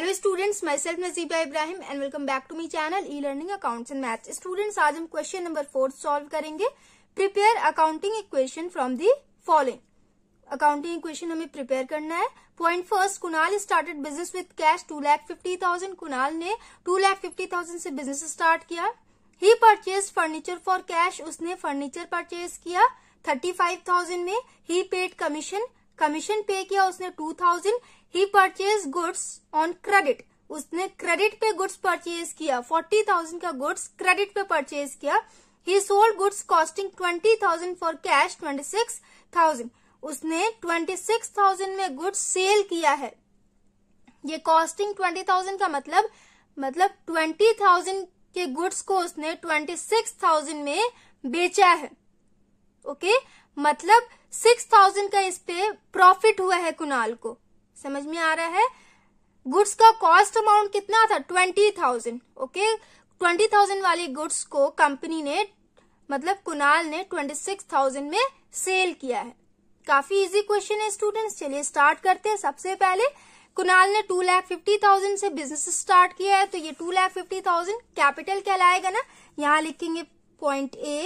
Hello students myself Najiba Ibrahim and welcome back to me channel E learning accounts and maths students आज हम question number fourth solve करेंगे prepare accounting equation from the following accounting equation हमें prepare करना है point first Kunal started business with cash two lakh fifty thousand Kunal ने two lakh fifty thousand से business start किया he purchase furniture for cash उसने furniture purchase किया thirty five thousand में he paid commission commission pay किया उसने two thousand he purchase goods on credit उसने credit पे गुड्स परचेज किया फोर्टी थाउजेंड का गुड्स क्रेडिट पे परचेज किया he sold goods costing twenty thousand for cash twenty six thousand उसने twenty six thousand में गुड्स सेल किया है ये कॉस्टिंग ट्वेंटी थाउजेंड का मतलब मतलब ट्वेंटी थाउजेंड के गुड्स को उसने ट्वेंटी सिक्स थाउजेंड में बेचा है ओके okay? मतलब सिक्स थाउजेंड का इस पे प्रॉफिट हुआ है कुणाल को समझ में आ रहा है गुड्स का कॉस्ट अमाउंट कितना था twenty thousand okay twenty thousand वाली गुड्स को कंपनी ने मतलब कुणाल ने ट्वेंटी सिक्स थाउजेंड में सेल किया है काफी इजी क्वेश्चन है स्टूडेंट्स चलिए स्टार्ट करते हैं सबसे पहले कुणाल ने टू लाख फिफ्टी थाउजेंड से बिजनेस स्टार्ट किया है तो ये two lakh fifty thousand capital कहलाएगा ना यहाँ लिखेंगे point A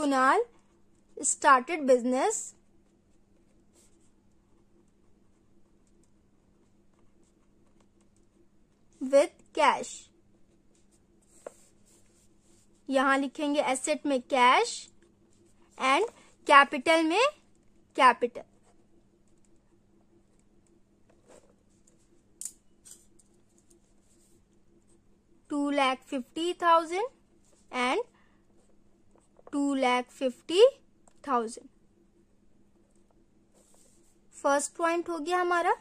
Kunal started business with cash यहां लिखेंगे एसेट में कैश एंड कैपिटल में capital two lakh fifty thousand and two lakh fifty thousand first point हो गया हमारा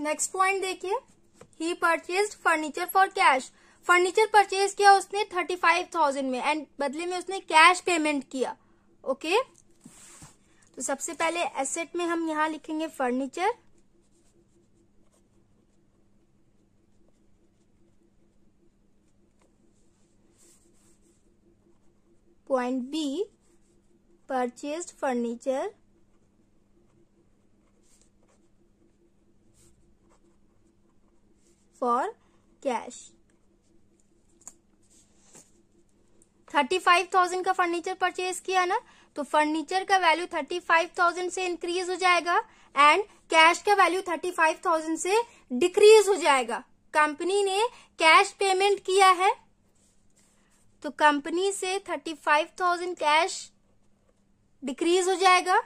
नेक्स्ट पॉइंट देखिए he purchase furniture for cash furniture purchase किया उसने थर्टी फाइव थाउजेंड में एंड बदले में उसने कैश पेमेंट किया ओके तो सबसे पहले एसेट में हम यहां लिखेंगे furniture point B purchase furniture cash thirty five thousand का फर्नीचर परचेज किया ना तो फर्नीचर का वैल्यू थर्टी फाइव थाउजेंड से इंक्रीज हो जाएगा एंड कैश का वैल्यू थर्टी फाइव थाउजेंड से डिक्रीज हो जाएगा कंपनी ने कैश पेमेंट किया है तो कंपनी से thirty five thousand cash decrease हो जाएगा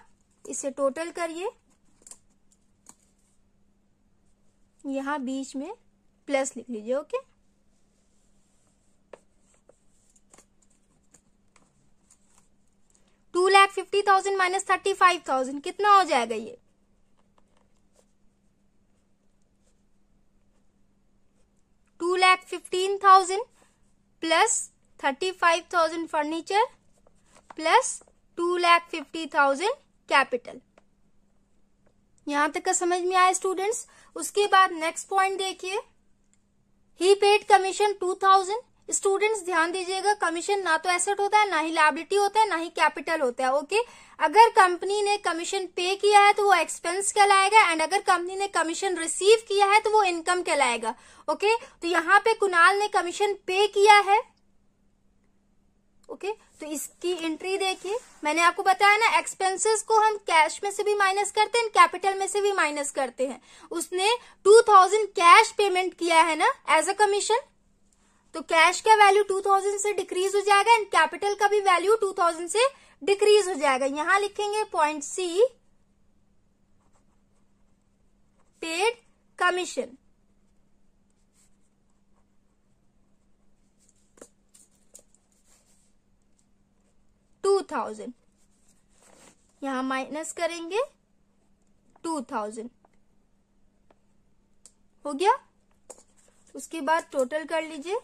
इसे टोटल करिए यहां बीच में प्लस लिख लीजिए okay two lakh fifty thousand minus thirty five thousand कितना हो जाएगा ये two lakh fifteen thousand plus thirty five thousand furniture plus two lakh fifty thousand capital यहां तक का समझ में आया स्टूडेंट्स उसके बाद नेक्स्ट पॉइंट देखिए he paid commission two thousand student ध्यान दीजिएगा कमीशन ना तो एसेट होता है ना ही लाइबिलिटी होता है ना ही कैपिटल होता है ओके अगर कंपनी ने कमीशन पे किया है तो वो एक्सपेंस कहलाएगा एंड अगर कंपनी ने कमीशन रिसीव किया है तो वो इनकम कहलाएगा ओके तो यहाँ पे कुणाल ने कमीशन पे किया है ओके तो इसकी एंट्री देखिए मैंने आपको बताया ना एक्सपेंसेस को हम कैश में से भी माइनस करते हैं कैपिटल में से भी माइनस करते हैं उसने 2000 कैश पेमेंट किया है ना एज अ कमीशन तो कैश का वैल्यू 2000 से डिक्रीज हो जाएगा एंड कैपिटल का भी वैल्यू 2000 से डिक्रीज हो जाएगा यहां लिखेंगे point C paid commission thousand यहाँ माइनस करेंगे टू थाउजेंड हो गया उसके बाद टोटल कर लीजिए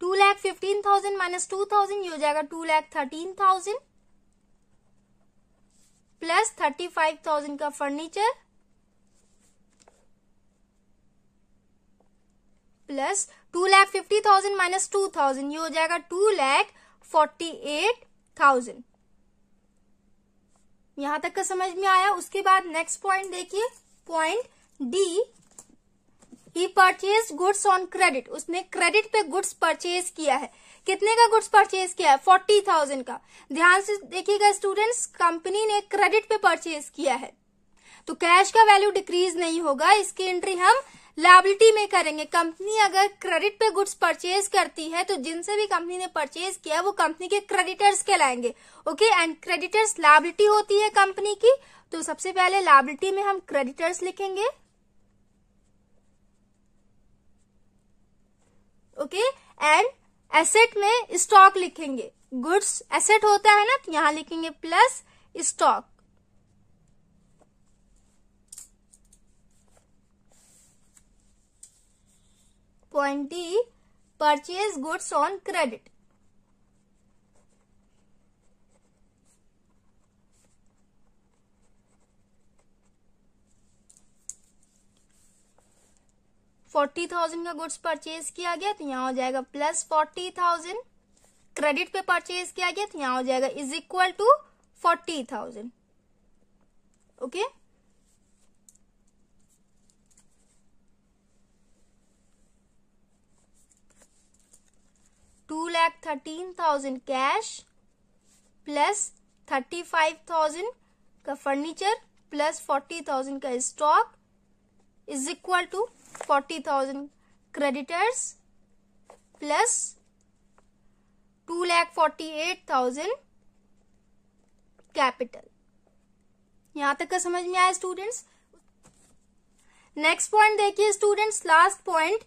two lakh fifteen thousand minus two thousand ये हो जाएगा two lakh thirteen thousand plus thirty five thousand का furniture plus two lakh fifty thousand minus two thousand ये हो जाएगा two lakh forty eight thousand यहां तक का समझ में आया उसके बाद नेक्स्ट पॉइंट देखिए point D he purchase goods on credit उसने क्रेडिट पे गुड्स परचेज किया है कितने का गुड्स परचेज किया है फोर्टी थाउजेंड का ध्यान से देखिएगा स्टूडेंट्स कंपनी ने क्रेडिट पे परचेज किया है तो कैश का वैल्यू डिक्रीज नहीं होगा इसकी एंट्री हम लाइबिलिटी में करेंगे कंपनी अगर क्रेडिट पे गुड्स परचेज करती है तो जिनसे भी कंपनी ने परचेज किया वो कंपनी के क्रेडिटर्स के लाएंगे ओके एंड क्रेडिटर्स लाइबिलिटी होती है कंपनी की तो सबसे पहले लाइबिलिटी में हम क्रेडिटर्स लिखेंगे ओके एंड एसेट में स्टॉक लिखेंगे गुड्स एसेट होता है ना तो यहां लिखेंगे plus stock Point purchase Purchase goods on credit. Forty thousand का गुड्स परचेज किया गया तो यहाँ हो जाएगा प्लस फोर्टी थाउजेंड क्रेडिट पे परचेज किया गया तो यहाँ हो जाएगा is equal to forty thousand okay two lakh thirteen thousand cash plus thirty five thousand का फर्नीचर प्लस फोर्टी थाउजेंड का stock is equal to forty thousand creditors plus two lakh forty eight thousand capital यहां तक का समझ में आया students next point देखिए students last point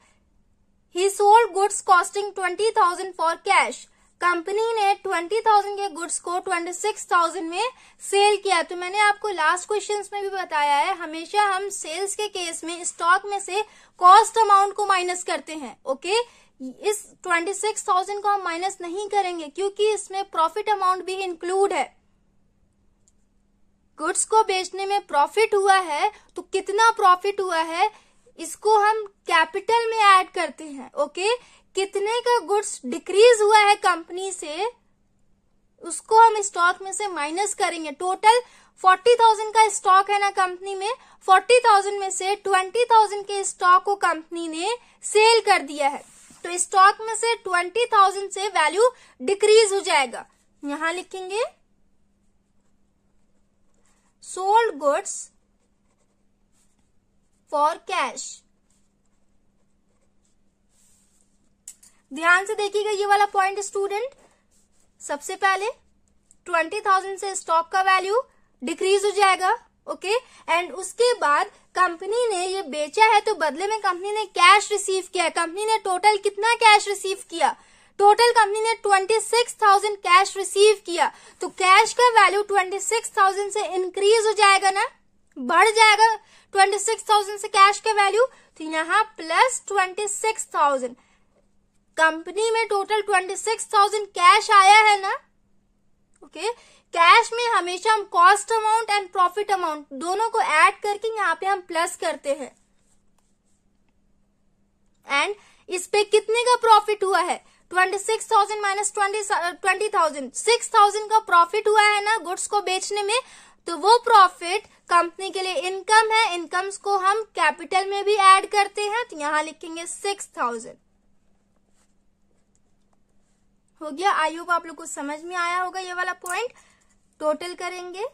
ही sold goods costing twenty thousand for cash company ने ट्वेंटी थाउजेंड के गुड्स को ट्वेंटी सिक्स थाउजेंड में सेल किया तो मैंने आपको लास्ट क्वेश्चन में भी बताया है हमेशा हम सेल्स के केस में स्टॉक में से कॉस्ट अमाउंट को माइनस करते हैं ओके इस ट्वेंटी सिक्स थाउजेंड को हम माइनस नहीं करेंगे क्योंकि इसमें प्रॉफिट अमाउंट भी इंक्लूड है गुड्स को बेचने में प्रॉफिट हुआ है तो कितना प्रॉफिट हुआ है इसको हम कैपिटल में ऐड करते हैं ओके कितने का गुड्स डिक्रीज हुआ है कंपनी से उसको हम स्टॉक में से माइनस करेंगे टोटल फोर्टी थाउजेंड का स्टॉक है ना कंपनी में फोर्टी थाउजेंड में से ट्वेंटी थाउजेंड के स्टॉक को कंपनी ने सेल कर दिया है तो स्टॉक में से ट्वेंटी थाउजेंड से वैल्यू डिक्रीज हो जाएगा यहां लिखेंगे सोल्ड गुड्स फॉर कैश ध्यान से देखिएगा ये वाला पॉइंट स्टूडेंट सबसे पहले ट्वेंटी थाउजेंड से स्टॉक का वैल्यू डिक्रीज हो जाएगा ओके okay? एंड उसके बाद कंपनी ने ये बेचा है तो बदले में कंपनी ने कैश रिसीव किया कंपनी ने टोटल कितना कैश रिसीव किया टोटल कंपनी ने 26,000 कैश रिसीव किया तो कैश का वैल्यू 26,000 से इंक्रीज हो जाएगा ना बढ़ जाएगा ट्वेंटी सिक्स थाउजेंड से कैश का वैल्यू तो यहाँ plus twenty six thousand company में total twenty six thousand cash आया है ना ओके कैश में हमेशा हम cost amount and profit amount दोनों को ऐड करके यहाँ पे हम प्लस करते हैं एंड इस पे कितने का प्रॉफिट हुआ है twenty six thousand minus twenty twenty thousand six thousand का प्रॉफिट हुआ है ना गुड्स को बेचने में तो वो प्रॉफिट कंपनी के लिए इनकम है इनकम्स को हम कैपिटल में भी ऐड करते हैं तो यहां लिखेंगे सिक्स थाउजेंड हो गया आई होप आप लोग को समझ में आया होगा ये वाला पॉइंट टोटल करेंगे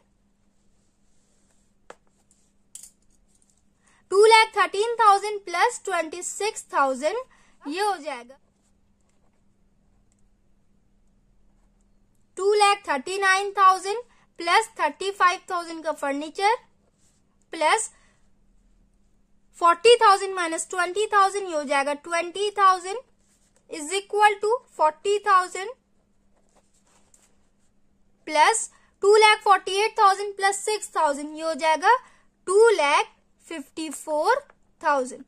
two lakh thirteen thousand plus twenty six thousand ये हो जाएगा two lakh thirty nine thousand plus thirty five thousand का furniture plus forty thousand minus twenty thousand हो जाएगा twenty thousand is equal to forty thousand plus two lakh forty eight thousand plus six thousand ये हो जाएगा two lakh fifty four thousand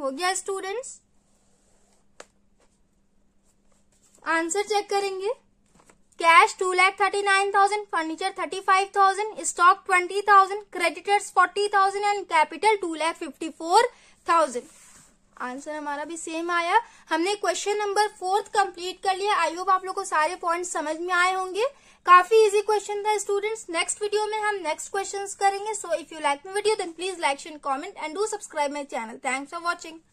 हो गया students answer check करेंगे cash two lakh thirty nine thousand furniture thirty five thousand stock twenty thousand creditors forty thousand and capital two lakh fifty four thousand answer हमारा भी same आया हमने क्वेश्चन नंबर फोर्थ कंप्लीट कर लिया I hope आप लोग को सारे पॉइंट समझ में आए होंगे काफी इजी क्वेश्चन था स्टूडेंट्स नेक्स्ट वीडियो में हम नेक्स्ट क्वेश्चंस करेंगे so if you like my video then please like and comment and do subscribe my channel thanks for watching